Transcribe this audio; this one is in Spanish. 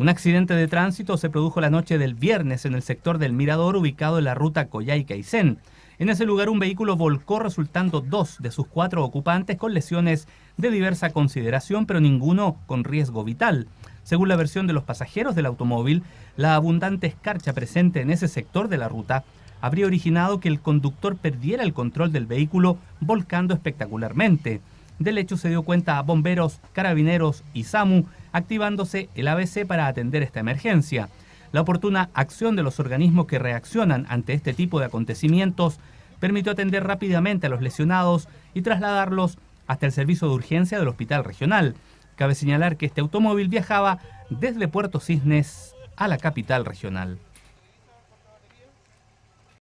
Un accidente de tránsito se produjo la noche del viernes en el sector del Mirador ubicado en la ruta coyay caicén En ese lugar un vehículo volcó resultando dos de sus cuatro ocupantes con lesiones de diversa consideración, pero ninguno con riesgo vital. Según la versión de los pasajeros del automóvil, la abundante escarcha presente en ese sector de la ruta habría originado que el conductor perdiera el control del vehículo volcando espectacularmente. Del hecho se dio cuenta a bomberos, carabineros y SAMU, activándose el ABC para atender esta emergencia. La oportuna acción de los organismos que reaccionan ante este tipo de acontecimientos permitió atender rápidamente a los lesionados y trasladarlos hasta el servicio de urgencia del hospital regional. Cabe señalar que este automóvil viajaba desde Puerto Cisnes a la capital regional.